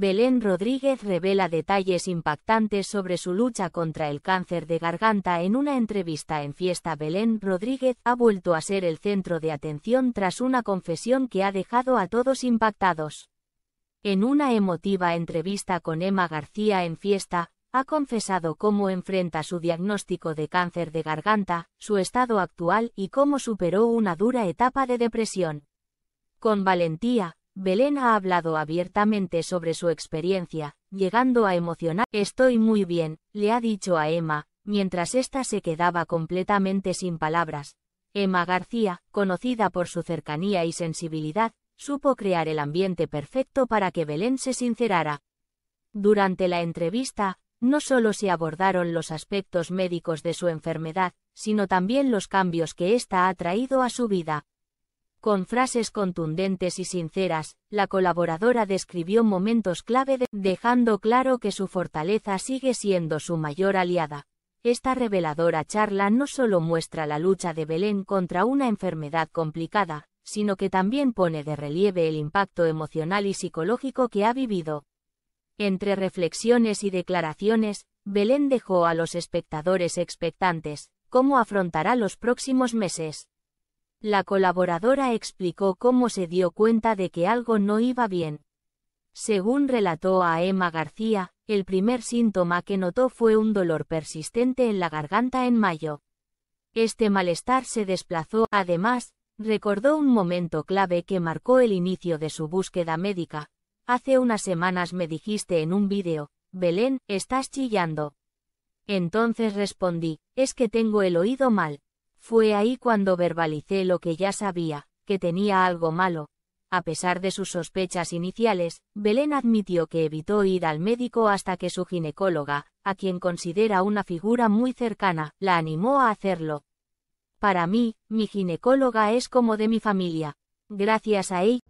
Belén Rodríguez revela detalles impactantes sobre su lucha contra el cáncer de garganta en una entrevista en fiesta. Belén Rodríguez ha vuelto a ser el centro de atención tras una confesión que ha dejado a todos impactados. En una emotiva entrevista con Emma García en fiesta, ha confesado cómo enfrenta su diagnóstico de cáncer de garganta, su estado actual y cómo superó una dura etapa de depresión. Con valentía, Belén ha hablado abiertamente sobre su experiencia, llegando a emocionar. Estoy muy bien, le ha dicho a Emma, mientras ésta se quedaba completamente sin palabras. Emma García, conocida por su cercanía y sensibilidad, supo crear el ambiente perfecto para que Belén se sincerara. Durante la entrevista, no solo se abordaron los aspectos médicos de su enfermedad, sino también los cambios que ésta ha traído a su vida. Con frases contundentes y sinceras, la colaboradora describió momentos clave de, dejando claro que su fortaleza sigue siendo su mayor aliada. Esta reveladora charla no solo muestra la lucha de Belén contra una enfermedad complicada, sino que también pone de relieve el impacto emocional y psicológico que ha vivido. Entre reflexiones y declaraciones, Belén dejó a los espectadores expectantes, cómo afrontará los próximos meses. La colaboradora explicó cómo se dio cuenta de que algo no iba bien. Según relató a Emma García, el primer síntoma que notó fue un dolor persistente en la garganta en mayo. Este malestar se desplazó, además, recordó un momento clave que marcó el inicio de su búsqueda médica. Hace unas semanas me dijiste en un vídeo, Belén, estás chillando. Entonces respondí, es que tengo el oído mal. Fue ahí cuando verbalicé lo que ya sabía, que tenía algo malo. A pesar de sus sospechas iniciales, Belén admitió que evitó ir al médico hasta que su ginecóloga, a quien considera una figura muy cercana, la animó a hacerlo. Para mí, mi ginecóloga es como de mi familia. Gracias a él.